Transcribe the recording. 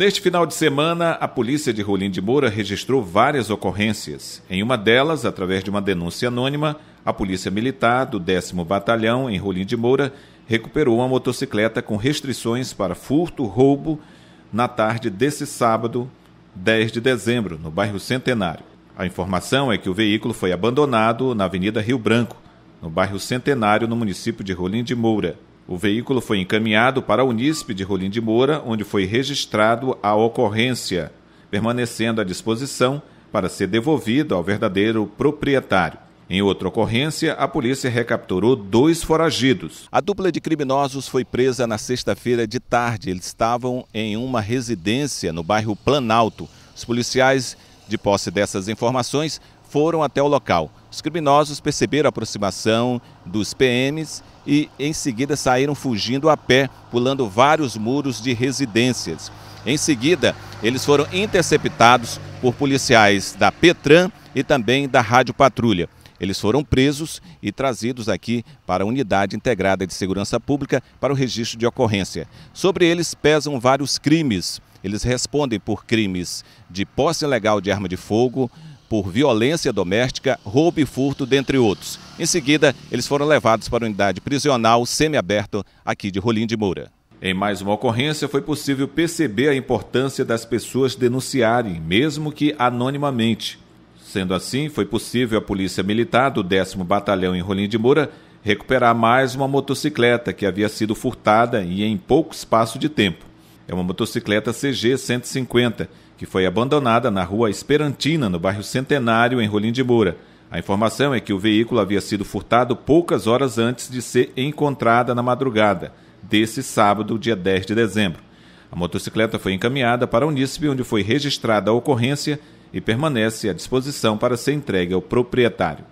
Neste final de semana, a polícia de Rolim de Moura registrou várias ocorrências. Em uma delas, através de uma denúncia anônima, a Polícia Militar do 10 Batalhão, em Rolim de Moura, recuperou uma motocicleta com restrições para furto, roubo, na tarde desse sábado, 10 de dezembro, no bairro Centenário. A informação é que o veículo foi abandonado na Avenida Rio Branco, no bairro Centenário, no município de Rolim de Moura. O veículo foi encaminhado para a Unisp de Rolim de Moura, onde foi registrado a ocorrência, permanecendo à disposição para ser devolvido ao verdadeiro proprietário. Em outra ocorrência, a polícia recapturou dois foragidos. A dupla de criminosos foi presa na sexta-feira de tarde. Eles estavam em uma residência no bairro Planalto. Os policiais, de posse dessas informações, foram até o local. Os criminosos perceberam a aproximação dos PMs e, em seguida, saíram fugindo a pé, pulando vários muros de residências. Em seguida, eles foram interceptados por policiais da Petran e também da Rádio Patrulha. Eles foram presos e trazidos aqui para a Unidade Integrada de Segurança Pública para o registro de ocorrência. Sobre eles pesam vários crimes. Eles respondem por crimes de posse ilegal de arma de fogo, por violência doméstica, roubo e furto, dentre outros. Em seguida, eles foram levados para a unidade prisional semiaberto aqui de Rolim de Moura. Em mais uma ocorrência, foi possível perceber a importância das pessoas denunciarem, mesmo que anonimamente. Sendo assim, foi possível a Polícia Militar do 10 Batalhão em Rolim de Moura recuperar mais uma motocicleta que havia sido furtada e em pouco espaço de tempo é uma motocicleta CG 150, que foi abandonada na rua Esperantina, no bairro Centenário, em Rolim de Moura. A informação é que o veículo havia sido furtado poucas horas antes de ser encontrada na madrugada desse sábado, dia 10 de dezembro. A motocicleta foi encaminhada para a Uníspe, onde foi registrada a ocorrência e permanece à disposição para ser entregue ao proprietário.